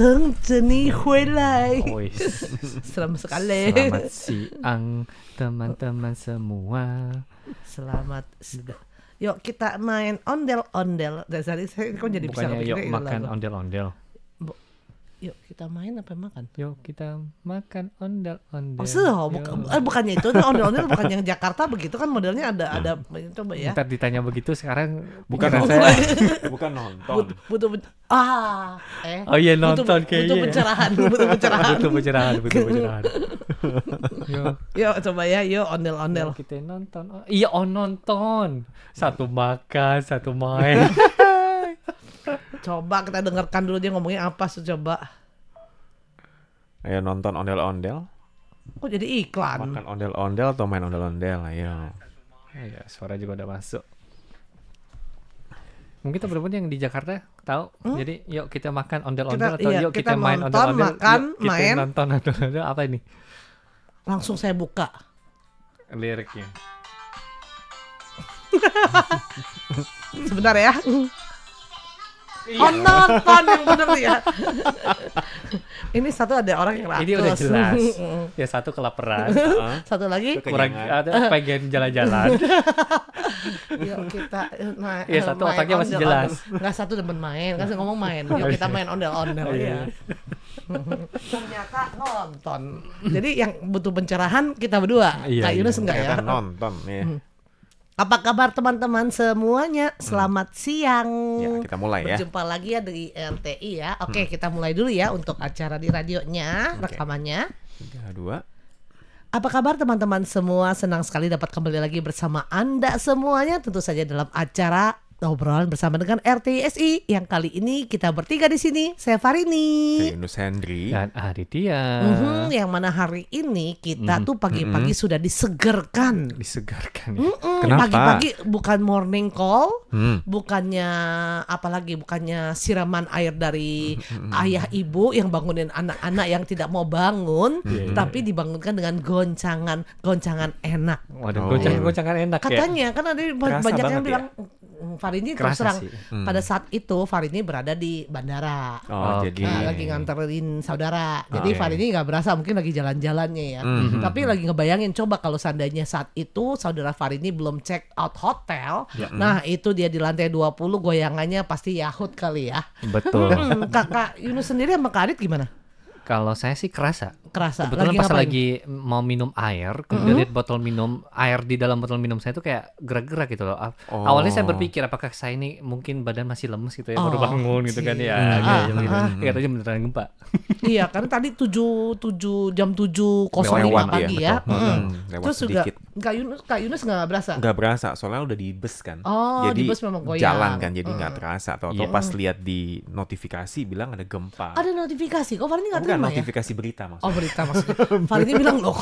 等着你回来。Wis. Eh. Selamat sekali. Selamat siang teman-teman semua. Selamat Yuk kita main ondel-ondel. Dari saya kok jadi Bukannya bisa yuk gitu makan ondel-ondel yuk kita main apa makan? Yuk kita makan ondel-ondel. Oh, sih, oh eh, bukannya itu, nah, ondel-ondel bukan yang Jakarta begitu kan modelnya ada nah. ada coba ya. Ntar ditanya begitu sekarang bukan saya bukan bukan nonton. But, butuh ah eh. Oh iya nonton butuh, kayaknya. Butuh pencerahan, butuh pencerahan. butuh pencerahan, butuh pencerahan. yuk. yuk coba ya, yuk ondel-ondel. Kita nonton. Oh, iya, on oh, nonton. Satu makan, satu main. Coba kita dengarkan dulu dia ngomongnya apa sih coba. Ayo nonton ondel-ondel. Kok jadi iklan? Makan ondel-ondel atau main ondel-ondel, ayo. Iya, suara juga udah masuk. Mungkin teman-teman yang di Jakarta tahu. Hmm? Jadi yuk kita makan ondel-ondel atau iya, yuk kita, kita main ondel-ondel. Makan, yuk, kita nonton ondel-ondel apa ini? Langsung saya buka liriknya. Sebentar ya. Iya. Penonton yang bener ya. Ini satu ada orang yang rakus. Ini udah jelas. ya satu kelaparan. Uh. Satu lagi kurang ada pengen jalan-jalan. Yuk kita iya, main. ya, satu otaknya masih jelas. Enggak satu demen main, kan ngomong main. Yuk kita oh, iya. main ondel-ondel ya. Ternyata nonton. Jadi yang butuh pencerahan kita berdua. Iya, Kak Yunus enggak ya? Nonton, ya. Apa kabar teman-teman semuanya? Hmm. Selamat hmm. siang. Ya, kita mulai ya. Berjumpa lagi ya di RTI ya. Oke, hmm. kita mulai dulu ya untuk acara di radionya, okay. rekamannya. Tiga, dua. Apa kabar teman-teman semua? Senang sekali dapat kembali lagi bersama Anda semuanya tentu saja dalam acara obrolan bersama dengan RTSI yang kali ini kita bertiga di sini. Saya Farini, Yunus Hendri, dan Aditya. Mm-hmm, yang mana hari ini kita mm-hmm. tuh pagi-pagi mm-hmm. sudah disegarkan. Disegarkan. Ya? Mm-hmm. Kenapa? Pagi-pagi bukan morning call, mm. bukannya apalagi bukannya siraman air dari mm-hmm. ayah ibu yang bangunin anak-anak yang tidak mau bangun, mm-hmm. tapi dibangunkan dengan goncangan goncangan enak. Waduh, oh. goncangan goncangan enak. Ya? Katanya ya? kan ada banyak yang ya? bilang ya? Hmm, Farini terus terang hmm. pada saat itu Farini berada di bandara. Oh, nah, jadi lagi nganterin saudara. jadi okay. Farini nggak berasa mungkin lagi jalan-jalannya ya. Hmm. Mhm. Tapi lagi ngebayangin coba kalau seandainya saat itu saudara Farini belum check out hotel. Ya, hmm. nah, itu dia di lantai 20 goyangannya pasti Yahut kali ya. Betul. Hmm, kakak Yunus sendiri sama Kak gimana? Kalau saya sih kerasa. Kerasa. Kebetulan lagi pas ngapain? lagi mau minum air, kemudian mm -hmm. lihat botol minum air di dalam botol minum saya itu kayak gerak-gerak gitu loh. Oh. Awalnya saya oh. berpikir apakah saya ini mungkin badan masih lemes gitu ya oh. baru bangun gitu kan ya. Mm-hmm. Iya, iya, iya. gempa. iya, karena tadi tujuh tujuh jam tujuh kosong lima pagi ya. ya. Betul. Hmm. Lewat Terus juga Kak Yunus Kak Yunus nggak berasa? Nggak berasa, soalnya udah di bus kan. Oh, jadi di bus memang Jalan kan, jadi nggak mm. terasa. Atau, yeah. pas lihat di notifikasi bilang ada gempa. Ada notifikasi, kok Farni nggak terima? Ya? notifikasi berita maksudnya. Oh berita maksudnya. Farini bilang loh,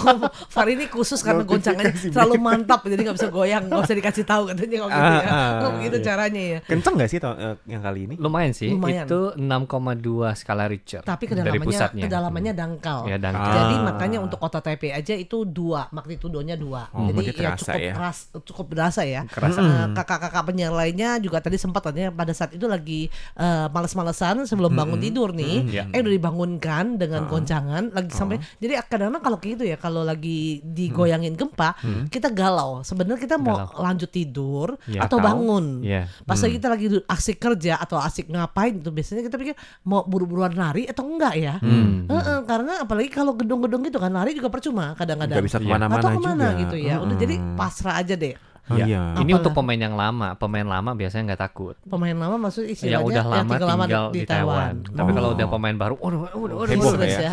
Farini khusus karena goncangannya terlalu mantap jadi gak bisa goyang, nggak usah dikasih tahu katanya kok gitu ya. Kok ah, ah, oh, begitu iya. caranya ya. Kenceng gak sih eh, yang kali ini? Lumayan sih. Lumayan. Itu 6,2 skala Richter. Tapi kedalamannya kedalamannya hmm. dangkal. Ya, dangkal. Jadi ah. makanya untuk kota Taipei aja itu dua, magnitudonya dua. Oh, jadi ya cukup ya. keras, cukup berasa ya. Eh, hmm. Kakak-kakak penyiar lainnya juga tadi sempat tanya pada saat itu lagi uh, males-malesan sebelum hmm. bangun tidur nih, ya. eh udah dibangunkan dengan uh goncangan lagi uh sampai jadi kadang-kadang kalau gitu ya kalau lagi digoyangin hmm. gempa hmm. kita galau sebenarnya kita mau lanjut tidur ya, atau bangun yeah. pas hmm. kita lagi asik kerja atau asik ngapain itu biasanya kita pikir mau buru-buruan lari atau enggak ya hmm. Uh-uh, karena apalagi kalau gedung-gedung gitu kan lari juga percuma kadang-kadang nggak bisa mana atau kemana juga. gitu ya udah jadi hmm. pasrah aja deh Oh, ya. Iya. Ini untuk pemain yang lama. Pemain lama biasanya nggak takut. Pemain lama maksud ya istilahnya yang udah lama yang tinggal, tinggal di, di Taiwan. Taiwan. Oh. Tapi kalau oh. udah pemain baru, waduh, waduh, waduh, heboh ya. ya.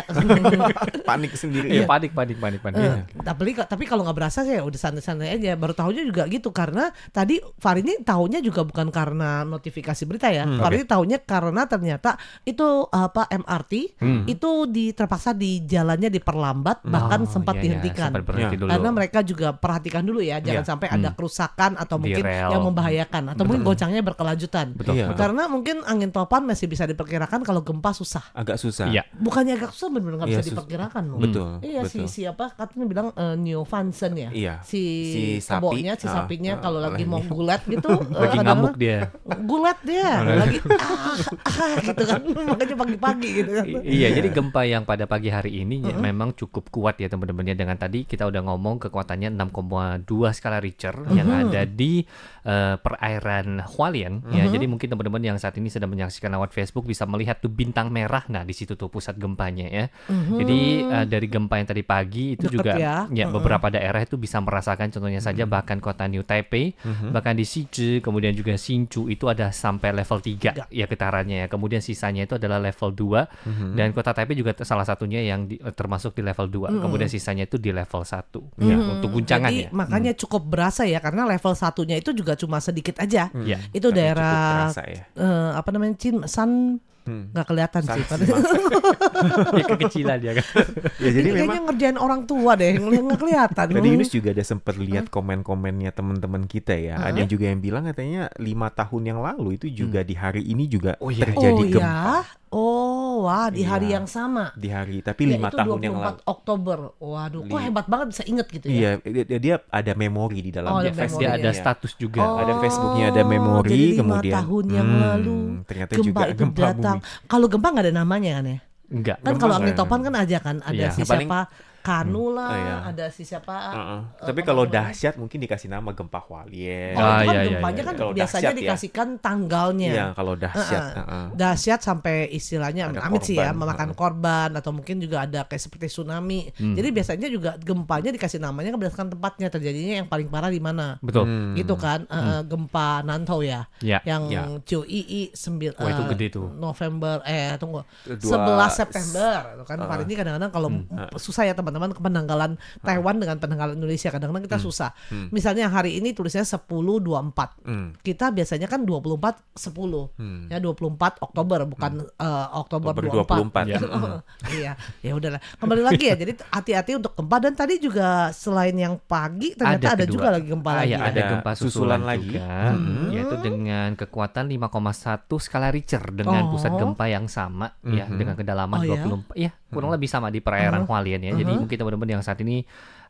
panik sendiri. Iya, ya. panik, panik, panik, panik. Uh, tapi tapi kalau nggak berasa sih udah santai-santai aja. Baru tahunya juga gitu karena tadi Far ini tahunya juga bukan karena notifikasi berita ya. Hmm, Far okay. tahunya karena ternyata itu apa MRT hmm. itu di terpaksa di jalannya diperlambat hmm. bahkan oh, sempat iya, iya. dihentikan. Iya, sempat ya. Karena mereka juga perhatikan dulu ya, jangan iya. sampai hmm. ada kerusakan atau mungkin Direl. yang membahayakan atau Betul. mungkin goncangnya berkelanjutan. Betul. Iya. Karena mungkin angin topan masih bisa diperkirakan kalau gempa susah. Agak susah. Iya. Bukannya agak susah benar-benar nggak iya, bisa diperkirakan. Loh. Betul. Iya Betul. si siapa katanya bilang uh, eh, Neo Vansen ya. Iya. Si, si ah, sapinya, si sapinya uh, kalau uh, lagi ah, mau iya. gulat gitu eh, lagi ngamuk dia. Gulat dia lagi ah, ah gitu kan makanya pagi-pagi gitu kan. Iya, jadi gempa yang pada pagi hari ini uh ya -huh. memang cukup kuat ya teman-temannya dengan tadi kita udah ngomong kekuatannya 6,2 skala Richter. Uh -huh yang hmm. ada di Eh, perairan Hualien mm-hmm. ya. Mhm. Jadi mungkin teman-teman yang saat ini sedang menyaksikan lewat Facebook bisa melihat tuh bintang merah. Nah, di situ tuh pusat gempanya ya. Mm-hmm. Jadi uh, dari gempa yang tadi pagi itu Deket juga ya, ya mm-hmm. beberapa daerah itu bisa merasakan contohnya mm-hmm. saja mhm. bahkan kota New Taipei, mm-hmm. bahkan di Sichu kemudian juga Sinchu itu ada sampai level 3 ya getarannya ya. Kemudian sisanya itu adalah level 2 mm-hmm. dan kota Taipei juga salah satunya yang di, eh, termasuk di level 2. Mm-hmm. Kemudian sisanya itu di level 1 mm-hmm. ya mhm. untuk guncangan Jadi, ya. makanya mm-hmm. cukup berasa ya karena level satunya itu juga cuma sedikit aja. Hmm. Ya, itu daerah terasa, ya. uh, apa namanya Cin San hmm. nggak hmm. kelihatan Sasi sih pada ya kekecilan ya kan ya jadi memang kayaknya ngerjain orang tua deh nggak kelihatan tadi Yunus juga ada sempat lihat komen-komennya teman-teman kita ya hmm. ada juga yang bilang katanya lima tahun yang lalu itu juga hmm. di hari ini juga oh, iya. terjadi oh, iya? gempa iya? Oh, wah di iya, hari yang sama. Di hari, tapi ya, lima tahun yang lalu. Oktober. Waduh, kok hebat banget bisa inget gitu ya? Iya, dia, dia ada memori di dalam oh, dia, memory, dia ada ya. status juga. Oh, ada Facebooknya, ada memori. kemudian. lima kemudian, tahun yang hmm, lalu. Ternyata gempa juga itu gempa datang. Bumi. Kalau gempa nggak ada namanya kan ya? Enggak. Kan kalau angin topan kan aja kan ada ya, si siapa Kanu hmm. lah, oh, iya. ada si siapa. Uh -uh. Uh, Tapi kalau dahsyat mungkin dikasih nama gempa Hualien. Yeah. Oh, oh, kan iya, gempanya iya, iya. kan iya. biasanya dahsyat, ya. dikasihkan ya. tanggalnya. Iya, kalau dahsyat. Uh -uh. Uh -uh. Dahsyat sampai istilahnya, ada amit korban. sih ya, memakan uh -uh. korban atau mungkin juga ada kayak seperti tsunami. Hmm. Jadi biasanya juga gempanya dikasih namanya berdasarkan tempatnya terjadinya yang paling parah di mana. Betul. Hmm. Gitu kan, uh, hmm. gempa Nantau ya, yeah. yang yeah. CUII 9 oh, itu eh, gede November eh tunggu sebelas 11 September kan. hari Ini kadang-kadang kalau hmm. susah ya teman teman-teman penanggalan Taiwan dengan penanggalan Indonesia kadang-kadang kita hmm. susah. Hmm. Misalnya hari ini tulisnya 10 24. Hmm. Kita biasanya kan 24 10. Hmm. Ya 24 Oktober bukan hmm. uh, Oktober, Oktober 24. ya. Iya. ya udahlah. Kembali lagi ya. Jadi hati-hati untuk gempa dan tadi juga selain yang pagi ternyata ada, ada juga lagi gempa ah, lagi. Ya, ada ya. gempa susulan, susulan lagi juga, hmm. yaitu dengan kekuatan 5,1 skala Richter dengan oh. pusat gempa yang sama ya, hmm. ya dengan kedalaman oh, 24 ya, ya kurang hmm. lebih sama di perairan uh hmm. -huh. ya. Uh -huh. Jadi hmm mungkin teman-teman yang saat ini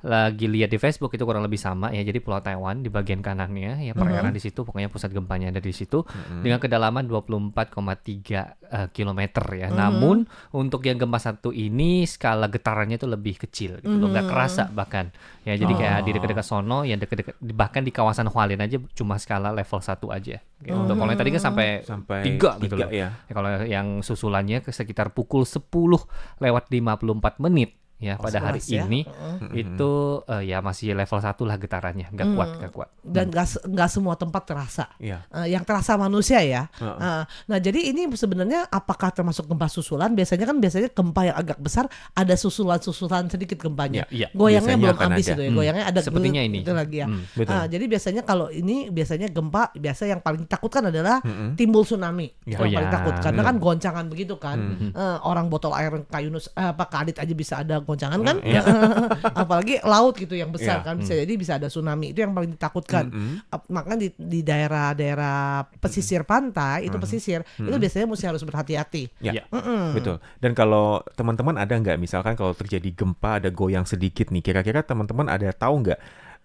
lagi lihat di Facebook itu kurang lebih sama ya. Jadi Pulau Taiwan di bagian kanannya ya mm-hmm. perairan mm-hmm. di situ pokoknya pusat gempanya ada di situ mm-hmm. dengan kedalaman 24,3 uh, km ya. Mm-hmm. Namun untuk yang gempa satu ini skala getarannya itu lebih kecil gitu mm-hmm. nggak kerasa bahkan. Ya jadi oh. kayak di oh. dekat-dekat sono yang dekat-dekat bahkan di kawasan Hualien aja cuma skala level 1 aja gitu. Mm-hmm. Kalau yang tadi kan sampai, sampai 3 gitu 3, loh. Ya. ya kalau yang susulannya ke sekitar pukul 10 lewat 54 menit ya pada hari ya. ini uh-huh. itu uh, ya masih level satu lah getarannya nggak kuat nggak kuat dan nggak hmm. nggak semua tempat terasa yeah. Iya. uh, yang terasa manusia ya uh -uh. Uh, nah jadi ini sebenarnya apakah termasuk gempa susulan biasanya kan biasanya gempa yang agak besar ada susulan-susulan sedikit gempanya yeah, yeah. goyangnya biasanya belum habis itu ya hmm. goyangnya ada sepertinya ini itu lagi ya hmm, Uh, jadi biasanya kalau ini biasanya gempa biasa yang paling takutkan adalah hmm timbul tsunami yeah. oh, paling yeah. takut karena mm. kan goncangan begitu kan mm-hmm. uh, orang botol air kayunus uh, apa kadit aja bisa ada goncangan kan mm, iya. yeah. apalagi laut gitu yang besar yeah. kan bisa mm. jadi bisa ada tsunami itu yang paling ditakutkan mm -hmm. hmm. makanya di, di daerah-daerah pesisir hmm. pantai itu hmm. pesisir mm -hmm. itu biasanya mesti harus berhati-hati yeah. mm -hmm. betul dan kalau teman-teman ada nggak misalkan kalau terjadi gempa ada goyang sedikit nih kira-kira teman-teman ada tahu nggak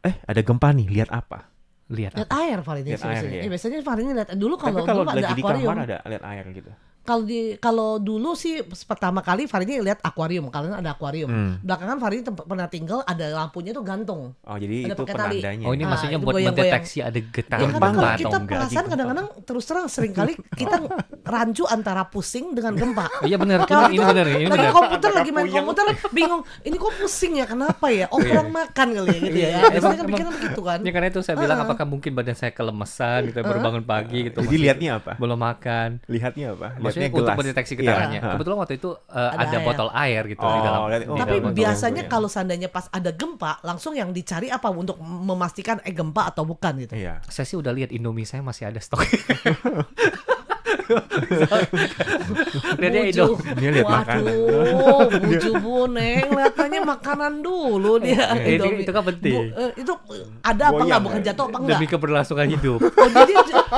eh ada gempa nih lihat apa lihat, lihat air Farid lihat iya. eh, biasanya Farid lihat dulu kalau, kalau dulu lagi ada di kamar ada lihat air gitu kalau di kalau dulu sih pertama kali Farini lihat akuarium karena ada akuarium hmm. belakangan Farini pernah tinggal ada lampunya tuh gantung oh jadi ada itu penandanya oh ini nah, maksudnya buat goyang mendeteksi ada getaran ya, kan, gempa kalau kita perasaan gitu, kadang-kadang terus terang sering kali kita rancu antara pusing dengan gempa iya benar ini benar ini lagi komputer lagi main komputer bingung ini kok pusing ya kenapa ya oh iya. kurang makan kali ya gitu ya iya, biasanya kan pikiran begitu kan ya karena itu saya bilang apakah mungkin badan saya kelemesan gitu baru bangun pagi gitu jadi lihatnya apa belum makan lihatnya apa maksudnya gelas. untuk mendeteksi getarannya. Iya. Yeah. Kebetulan waktu itu uh, ada, ada air. botol air gitu oh, di dalam. oh, di tapi dalam biasanya iya. kalau seandainya pas ada gempa, langsung yang dicari apa untuk memastikan eh gempa atau bukan gitu. Yeah. Saya sih udah lihat Indomie saya masih ada stok. Lihatnya hidung. Dia lihat makanan. Waduh, buju buneng. Lihatnya makanan dulu oh, dia. Iya, okay. Itu, itu kan penting. Bu, uh, itu ada apa enggak? Bukan eh. jatuh apa enggak? Demi keberlangsungan hidup. Oh, jadi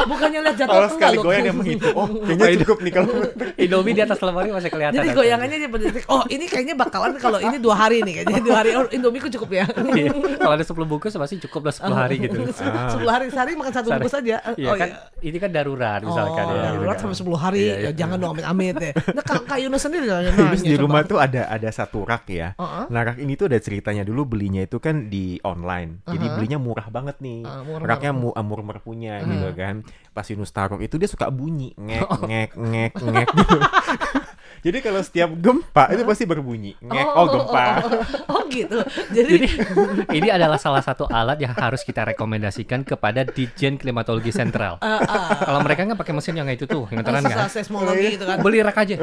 bukannya lihat jatuh apa enggak? Kalau sekali goyang yang menghitung. Oh, kayaknya cukup nih kalau. Indomie di atas lemari masih kelihatan. Jadi goyangannya dia detik. Oh, ini kayaknya bakalan kalau ini dua hari nih. Kayaknya dua hari. Oh, Indomie cukup ya. Iya, kalau ada 10 bungkus masih cukup lah 10 ah. hari gitu. 10 hari sehari makan satu bungkus aja. Iya oh, kan, iya. ini kan darurat misalkan oh, ya. Gitu kan. Darurat sampai sepuluh hari iya, iya. ya jangan dong amit-amit ya. Nah kalau Yunus sendiri Terus di rumah tuh ada ada satu rak ya. Uh -huh. Nah rak ini tuh ada ceritanya dulu belinya itu kan di online. Jadi uh -huh. belinya murah banget nih. Uh, murah Raknya mu mur punya uh -huh. gitu kan. Pas Yunus taruh itu dia suka bunyi ngek ngek ngek ngek gitu. Jadi kalau setiap gempa itu pasti berbunyi. Ngek, oh, oh gempa. Oh, oh, oh. oh gitu. Jadi, Jadi ini adalah salah satu alat yang harus kita rekomendasikan kepada Dijen Klimatologi Sentral. Uh, uh. Kalau mereka nggak pakai mesin yang itu tuh, yang terang nggak? Ya. Seismologi gitu kan. Beli rak aja.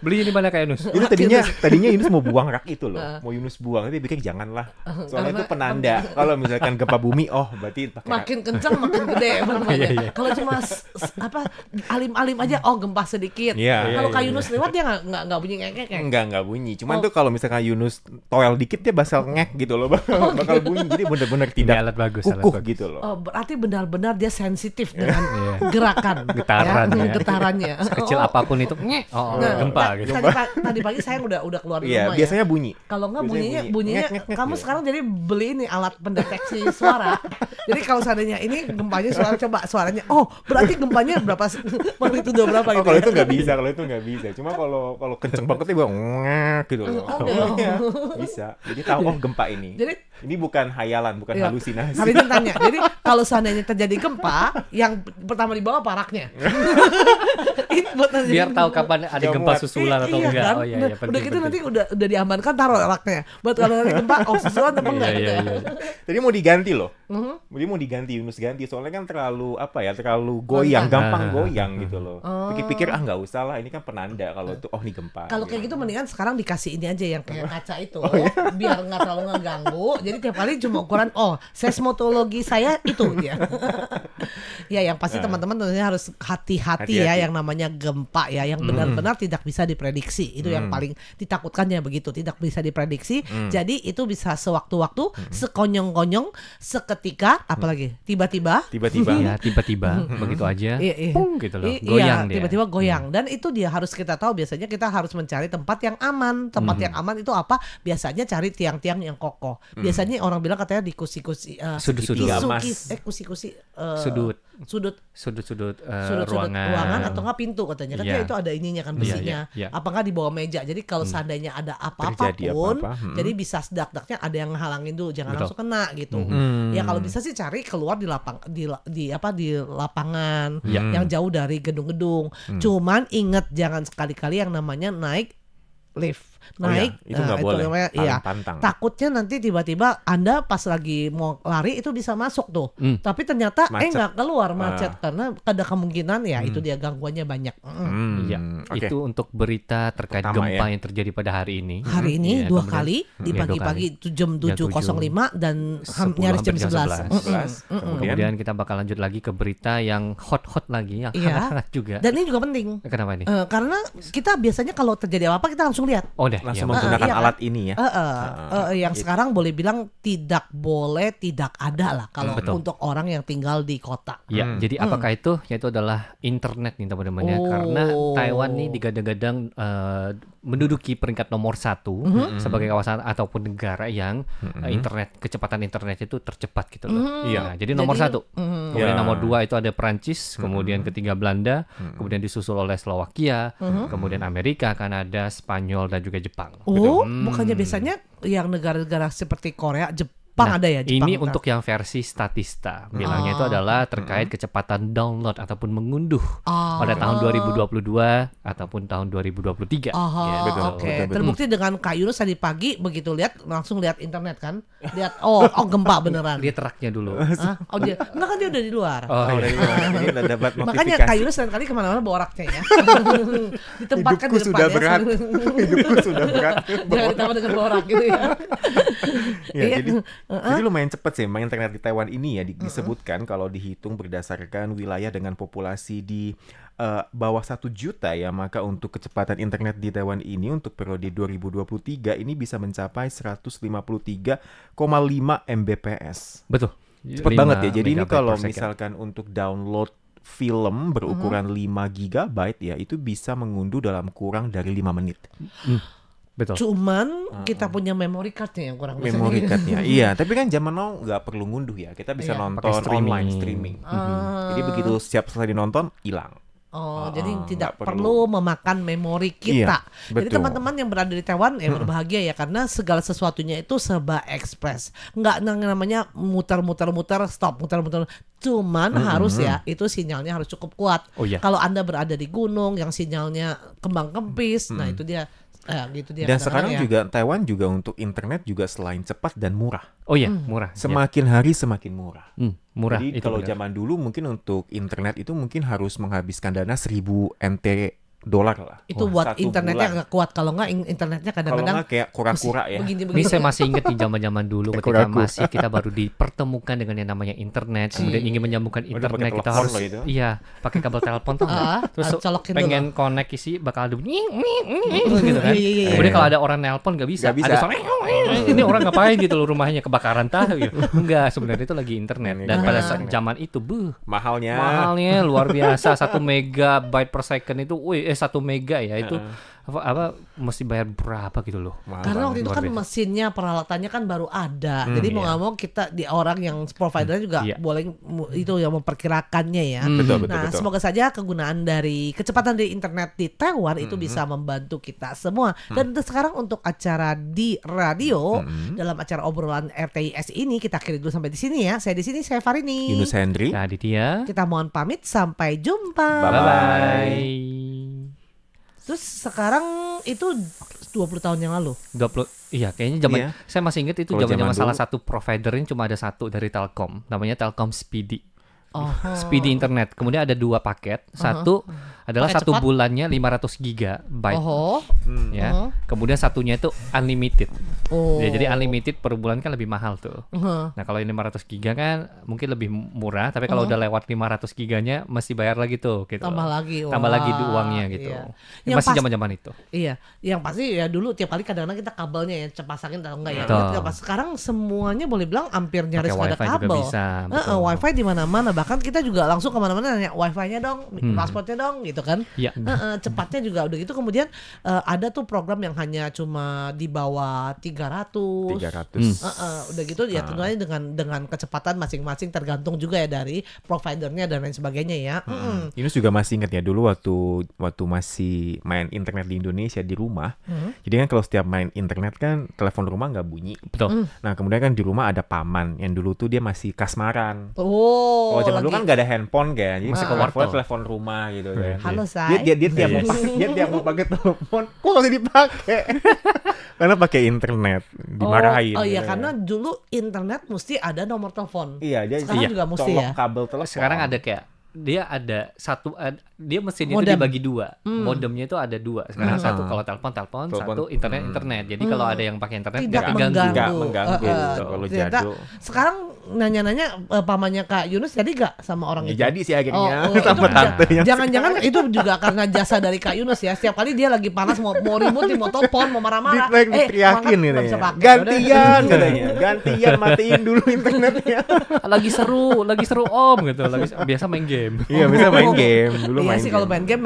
Beli di mana kayak Yunus? Itu tadinya gitu. tadinya Yunus mau buang rak itu loh. Uh. Mau Yunus buang, tapi jangan janganlah. Soalnya uh, itu penanda. Kalau misalkan gempa bumi, oh berarti pakai makin rak. kencang makin gede. Iya, iya. Kalau cuma apa alim-alim aja, oh gempa sedikit. Yeah, Kalau yeah, iya, Yunus lewat ya nggak nggak nggak nggak bunyi ngek ngek ya? nggak nggak bunyi cuman oh. tuh kalau misalkan Yunus toel dikit dia bakal ngek gitu loh bakal oh, bakal gitu. bunyi jadi benar-benar tidak alat bagus, kukuh alat gitu loh oh, berarti benar-benar dia sensitif iya. dengan iya. gerakan getaran ya, ya. getarannya kecil oh. apapun itu ngek nah, oh, nah, gempa nah, gitu tadi, tadi pagi saya udah udah keluar iya, rumah. yeah, ya biasanya bunyi kalau nggak bunyinya bunyinya ngek, ngek, kamu gitu. sekarang jadi beli ini alat pendeteksi suara jadi kalau seandainya ini gempanya suara coba suaranya oh berarti gempanya berapa magnitudo berapa oh, gitu kalau ya? itu nggak bisa kalau itu nggak bisa cuma kalau kalau kalau kenceng banget nih gue gitu loh. Oh, iya. bisa. Jadi tahu oh gempa ini. Jadi ini bukan hayalan, bukan iya. halusinasi. Tapi tanya, jadi kalau seandainya terjadi gempa, yang pertama dibawa paraknya. Biar tahu kapan ada iya, gempa susulan atau iya, enggak. Kan? Oh iya iya. Penting, udah gitu penting. nanti udah udah diamankan taruh paraknya. Buat kalau nanti gempa oh susulan apa iya, enggak iya. Jadi mau diganti loh. Mm-hmm. Jadi mau diganti, Yunus ganti. Soalnya kan terlalu apa ya, terlalu goyang, gampang goyang gitu ah. loh. Pikir-pikir ah oh. nggak usah lah, ini kan penanda kalau itu oh ini gempa. Kalau kayak gitu mendingan sekarang dikasih ini aja yang kayak kaca itu oh, iya? biar nggak terlalu ngeganggu. Jadi tiap kali cuma ukuran oh seismologi saya itu ya. ya yang pasti nah. teman-teman tentunya harus hati-hati ya yang namanya gempa ya yang benar-benar hmm. tidak bisa diprediksi. Itu hmm. yang paling ditakutkannya begitu, tidak bisa diprediksi. Hmm. Jadi itu bisa sewaktu-waktu, hmm. sekonyong-konyong, seketika apalagi hmm. tiba-tiba tiba-tiba ya, tiba-tiba begitu aja. Iya, iya. Pung, gitu loh, goyang iya, tiba-tiba goyang hmm. dan itu dia harus kita tahu biasanya makanya kita harus mencari tempat yang aman. Tempat hmm. yang aman itu apa? Biasanya cari tiang-tiang yang kokoh. Hmm. Biasanya hmm. orang bilang katanya di kusi-kusi uh, sudut-sudut eh kusi-kusi uh, sudut sudut sudut-sudut uh, eh, sudut, ruangan. ruangan atau enggak pintu katanya kan yeah. itu ada ininya kan iya, besinya yeah, yeah, yeah. apa di bawah meja jadi kalau hmm. seandainya ada apa-apa pun apa -apa. Hmm. jadi bisa sedak-daknya ada yang ngehalangin dulu jangan Betul. langsung kena gitu hmm. ya kalau bisa sih cari keluar di lapang di, di apa di lapangan yeah. yang jauh dari gedung-gedung hmm. cuman ingat jangan sekali-kali yang namanya naik lift naik. Oh, iya. Itu eh, nggak nah, boleh. Itu namanya, iya. Pantang. Takutnya nanti tiba-tiba Anda pas lagi mau lari itu bisa masuk tuh. Hmm. Tapi ternyata eh, macet. eh nggak keluar ah. macet uh. karena ada kemungkinan ya hmm. itu dia gangguannya banyak. Mm. Hmm. Iya. Hmm. Ya. Okay. Itu untuk berita terkait Pertama, gempa ya. yang terjadi pada hari ini. Hari hmm, ini ya, dua kali hmm. di iya, pagi-pagi ya, jam lima dan 10, nyaris jam sebelas. 11. Kemudian, kita bakal lanjut lagi ke berita yang hot-hot lagi yang iya. hangat-hangat juga. Dan ini juga penting. Kenapa ini? Eh, karena kita biasanya kalau terjadi apa-apa kita langsung lihat. Oh, deh langsung ya, menggunakan uh, alat ini ya uh, uh, uh, uh, yang it. Gitu. sekarang boleh bilang tidak boleh tidak ada lah kalau hmm. untuk orang yang tinggal di kota ya hmm. jadi hmm. apakah hmm. itu yaitu adalah internet nih teman-teman ya karena oh. Taiwan nih digadang-gadang uh, menduduki peringkat nomor satu mm -hmm. sebagai kawasan ataupun negara yang mm -hmm. internet kecepatan internet itu tercepat gitu loh. Mm -hmm. Nah, jadi nomor jadi, satu. Mm -hmm. Kemudian yeah. nomor dua itu ada Perancis, mm -hmm. kemudian mm-hmm. ketiga Belanda, mm -hmm. kemudian disusul oleh Slovakia, mm -hmm. kemudian Amerika, Kanada, Spanyol dan juga Jepang. Oh, gitu. hmm. bukannya biasanya yang negara-negara seperti Korea, Jepang Jepang nah, ada ya. Jepang. Ini untuk yang versi Statista. Oh. Bilangnya oh. itu adalah hmm. terkait kecepatan download ataupun mengunduh oh. pada tahun 2022 ataupun tahun 2023. Oh, yeah. Gitu. betul, okay. betul, betul, Terbukti dengan Kak Yunus tadi pagi begitu lihat langsung lihat internet kan? Lihat oh oh gempa beneran. lihat teraknya dulu. Hah? Oh dia enggak kan dia udah di luar. Oh, oh iya. Iya. iya. udah dapat Makanya Kak Yunus lain kali kemana-mana bawa raknya ya. Ditempatkan Hidupku di depan sudah ya. berat. Hidupku sudah berat. Jangan ditambah dengan bawa rak gitu ya. ya, jadi Uh-huh. Jadi lumayan cepat sih memang internet di Taiwan ini ya disebutkan uh-huh. disebutkan kalau dihitung berdasarkan wilayah dengan populasi di uh, bawah satu juta ya maka untuk kecepatan internet di Taiwan ini untuk periode 2023 ini bisa mencapai 153,5 Mbps. Betul. Cepat banget ya. Jadi ini kalau misalkan untuk download film berukuran uh -huh. 5 GB ya itu bisa mengunduh dalam kurang dari 5 menit. Hmm. Betul. Cuman uh, uh. kita ah. punya memory cardnya yang kurang. Memory cardnya, iya. Tapi kan zaman now nggak perlu ngunduh ya. Kita bisa iya. nonton streaming. online streaming. Uh. Ah. -huh. Mhm. Jadi begitu siap selesai nonton hilang. Oh, uh, jadi tidak perlu. perlu memakan memori kita. Iya, Jadi teman-teman yang berada di Taiwan ya berbahagia ya karena segala sesuatunya itu serba ekspres. Nggak namanya muter-muter-muter stop muter-muter. Cuman mm -hmm. harus ya itu sinyalnya harus cukup kuat. Oh, iya. Kalau Anda berada di gunung yang sinyalnya kembang kempis, mm -hmm. nah itu dia Ya, gitu dia dan sekarang ya. juga Taiwan juga untuk internet juga selain cepat dan murah. Oh iya, hmm. murah. Iya. Semakin ya. hari semakin murah. Hmm, murah. Jadi kalau benar. zaman dulu mungkin untuk internet itu mungkin harus menghabiskan dana 1000 NT dolar lah. Itu buat internetnya nggak kuat kalau nggak internetnya kadang-kadang kayak kura-kura ya. Begini, begini. Ini saya masih ingat di zaman-zaman dulu ketika kura -kura. masih kita baru dipertemukan dengan yang namanya internet, hmm. kemudian ingin menyambungkan internet kita harus itu. iya pakai kabel telepon tuh, ah, terus ah, pengen dulu. connect isi bakal ada nying nying nying iya, gitu kan. Iya, kemudian kalau ada orang nelpon nggak bisa. Gak bisa. Ada suara ini orang ngapain gitu loh rumahnya kebakaran tahu ya? gitu. Enggak sebenarnya itu lagi internet dan pada ah. zaman itu buh mahalnya mahalnya luar biasa satu megabyte per second itu wih eh satu mega ya itu uh. apa, apa mesti bayar berapa gitu loh. Mahal Karena waktu itu kan mesinnya peralatannya kan baru ada. Hmm, jadi mau iya. nggak mau kita di orang yang providernya juga hmm, iya. boleh itu yang memperkirakannya ya. Hmm. Betul, betul, nah betul. semoga saja kegunaan dari kecepatan dari internet di Taiwan hmm. itu bisa membantu kita semua. Hmm. Dan hmm. sekarang untuk acara di radio hmm. dalam acara obrolan RTIS ini kita akhiri dulu sampai di sini ya. Saya di sini saya Farini. Yunus Hendri. Nah, Aditya. Kita mohon pamit sampai jumpa. Bye bye. Terus sekarang itu 20 tahun yang lalu. 20 iya kayaknya zaman iya. saya masih ingat itu zaman-zaman salah satu providernya cuma ada satu dari Telkom, namanya Telkom Speedy. Oh. Speedy internet. Kemudian ada dua paket. Satu uh-huh. adalah Paket satu cepat. bulannya 500 gigabyte. Oh. uh Ya. Kemudian satunya itu unlimited. Oh. Ya, jadi unlimited per bulan kan lebih mahal tuh. Uh-huh. Nah, kalau yang 500 giga kan mungkin lebih murah, tapi kalau uh-huh. udah lewat 500 giganya mesti bayar lagi tuh gitu. Tambah lagi. Wah. Tambah lagi uangnya gitu. Iya. Ya, masih zaman-zaman itu. Iya. Yang pasti ya dulu tiap kali kadang-kadang kita kabelnya ya pasangin atau enggak ya. Betul. Sekarang semuanya boleh bilang hampir nyaris ada kabel. Juga bisa, Uh, uh, wifi di mana-mana bahkan kita juga langsung kemana-mana nanya wifi-nya dong hmm. passport-nya dong gitu kan ya. uh, uh, cepatnya juga udah gitu kemudian uh, ada tuh program yang hanya cuma di bawah 300 300 hmm. uh, uh, udah gitu ya ah. tentunya dengan dengan kecepatan masing-masing tergantung juga ya dari providernya dan lain sebagainya ya hmm. Hmm. Yunus juga masih ingat ya dulu waktu waktu masih main internet di Indonesia di rumah hmm. jadi kan kalau setiap main internet kan telepon rumah nggak bunyi betul hmm. nah kemudian kan di rumah ada paman yang dulu tuh dia masih kasmaran oh, oh zaman dulu kan gak ada handphone kan jadi bisa keluar telepon rumah gitu kan halo say dia dia dia mau dia dia mau pakai telepon kok masih dipakai karena pakai internet dimarahin oh, oh iya gitu, karena dulu internet mesti ada nomor telepon iya dia sekarang iya. juga mesti ya kabel telepon sekarang ada kayak dia ada satu ad, eh, dia mesin itu dibagi dua hmm. modemnya itu ada dua sekarang hmm. satu hmm. kalau telepon telepon satu internet hmm. internet jadi hmm. kalau ada yang pakai internet tidak mengganggu, Gak mengganggu uh, uh, kalau jadu sekarang nanya-nanya uh, pamannya kak Yunus jadi gak sama orang ya, itu jadi sih akhirnya oh, oh, sama ya. jangan-jangan itu juga karena jasa dari kak Yunus ya setiap kali dia lagi panas mau mau ribut mau telepon mau marah-marah eh teriakin ya. gantian katanya gantian matiin dulu internetnya lagi seru lagi seru om gitu lagi biasa main game game. Iya, bisa iya main game. Dulu iya main sih kalau main game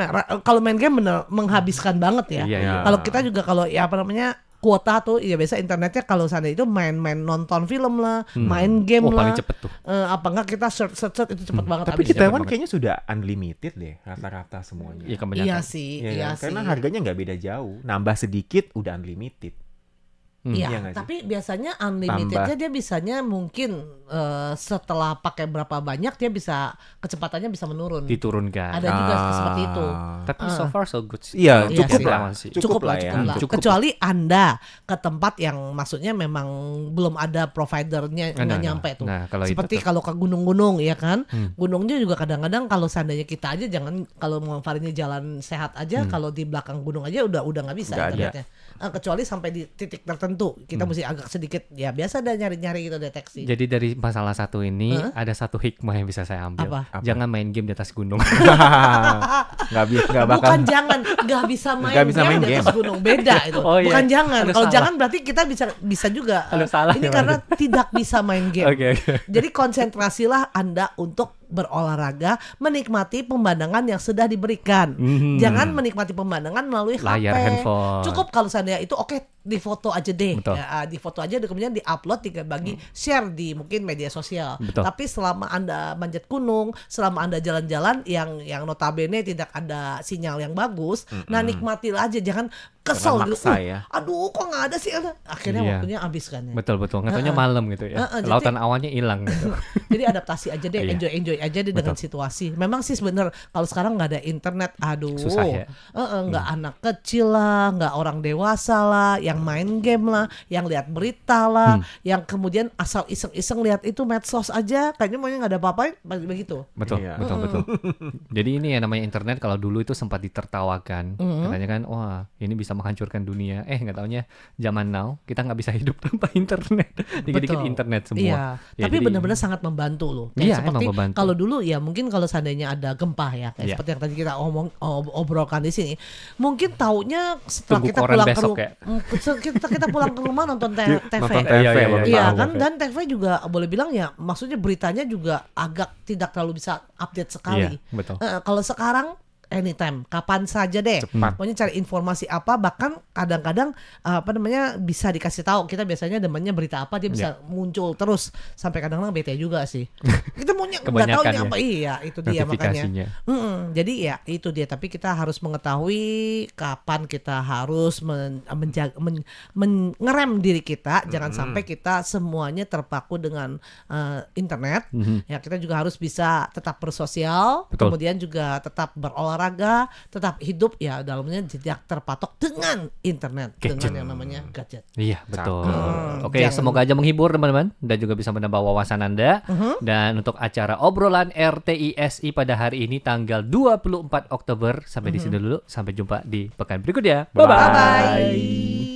kalau main game bener menghabiskan banget ya. Iya, iya. Kalau kita juga kalau ya apa namanya kuota tuh ya biasa internetnya kalau sana itu main-main nonton film lah, hmm. main game oh, lah. paling cepet tuh. Eh, apa enggak kita search search, search itu cepet hmm. banget. Tapi di Taiwan kayaknya sudah unlimited deh rata-rata semuanya. Ya, iya sih, ya, iya, iya kan? sih. Karena harganya nggak beda jauh, nambah sedikit udah unlimited. Hmm. Iya, iya tapi biasanya unlimitednya dia bisanya mungkin uh, setelah pakai berapa banyak dia bisa kecepatannya bisa menurun. Diturunkan. Ada juga ah. seperti itu. Tapi uh. so far so good sih. Iya, oh, cukup, iya lah. Cukup, cukup lah. Cukup, lah, ya. cukup lah. Cukup. Kecuali Anda ke tempat yang maksudnya memang belum ada providernya nggak nah, nyampe nah, tuh. Nah, kalau seperti itu. kalau ke gunung-gunung ya kan. Hmm. Gunungnya juga kadang-kadang kalau seandainya kita aja jangan kalau mengovarinnya jalan sehat aja hmm. kalau di belakang gunung aja udah udah nggak bisa gak ya, eh, Kecuali sampai di titik tertentu tertentu kita hmm. mesti agak sedikit ya biasa ada nyari-nyari gitu deteksi jadi dari masalah satu ini huh? ada satu hikmah yang bisa saya ambil Apa? jangan main game di atas gunung nggak bisa nggak bakal bukan jangan nggak bisa main nggak bisa game main di atas game. gunung beda itu oh, iya. bukan jangan kalau jangan berarti kita bisa bisa juga Aduh, salah ini ya, karena maksud. tidak bisa main game okay, okay. jadi konsentrasilah anda untuk berolahraga menikmati pemandangan yang sudah diberikan. Mm -hmm. Jangan menikmati pemandangan melalui Layar HP. Handphone. Cukup kalau seandainya itu oke okay, di foto aja deh Ya, ah, di foto aja kemudian di upload tiga bagi hmm. share di mungkin media sosial Betul. tapi selama anda manjat gunung selama anda jalan-jalan yang yang notabene tidak ada sinyal yang bagus hmm. nah hmm. nikmatilah aja jangan kesel gitu. ya. Aduh, kok nggak ada sih? Akhirnya iya. waktunya habis kan ya. Betul betul. Nggak malam gitu ya. Uh, uh, Lautan jadi, awalnya hilang gitu. jadi adaptasi aja deh, iya. enjoy enjoy aja deh betul. dengan situasi. Memang sih sebenarnya kalau sekarang nggak ada internet, aduh. Susah ya. Uh, uh, nggak hmm. anak kecil lah, nggak orang dewasa lah, yang main game lah, yang lihat berita lah, hmm. yang kemudian asal iseng-iseng lihat itu medsos aja, kayaknya maunya nggak ada apa-apa begitu. Betul, iya. betul, betul. jadi ini ya namanya internet kalau dulu itu sempat ditertawakan. Mm -hmm. Katanya kan, wah ini bisa menghancurkan dunia eh nggak taunya zaman now kita nggak bisa hidup tanpa internet dikit-dikit internet semua iya. ya, tapi benar-benar sangat membantu loh kayak iya, seperti kalau dulu ya mungkin kalau seandainya ada gempa ya kayak iya. seperti yang tadi kita omong ob obrolkan di sini mungkin taunya setelah Tunggu kita pulang ke rumah ya. Mm, kita kita pulang ke rumah nonton TV, iya, nonton TV iya iya, iya, iya, iya kan dan TV juga boleh bilang ya maksudnya beritanya juga agak tidak terlalu bisa update sekali iya, betul. Uh, kalau sekarang anytime, kapan saja deh. Cepat. Pokoknya cari informasi apa, bahkan kadang-kadang eh, apa namanya bisa dikasih tahu. Kita biasanya demennya berita apa dia bisa yeah. muncul terus sampai kadang-kadang bete juga sih. kita maunya nggak tahu ya. apa iya itu dia makanya. Mm -mm, jadi ya itu dia. Tapi kita harus mengetahui kapan kita harus men menjaga men men ngerem diri kita. Jangan mm -hmm. sampai kita semuanya terpaku dengan uh, internet. Mm -hmm. Ya kita juga harus bisa tetap bersosial, Betul. kemudian juga tetap berolah olahraga tetap hidup ya dalamnya tidak terpatok dengan internet, gadget. dengan yang namanya gadget. Iya, betul. Hmm, Oke, jangan... semoga aja menghibur teman-teman dan juga bisa menambah wawasan Anda. Uh mm-hmm. -huh. Dan untuk acara obrolan RTISI pada hari ini tanggal 24 Oktober sampai uh -huh. di mm-hmm. sini dulu. Sampai jumpa di pekan berikutnya. Bye bye. bye, -bye.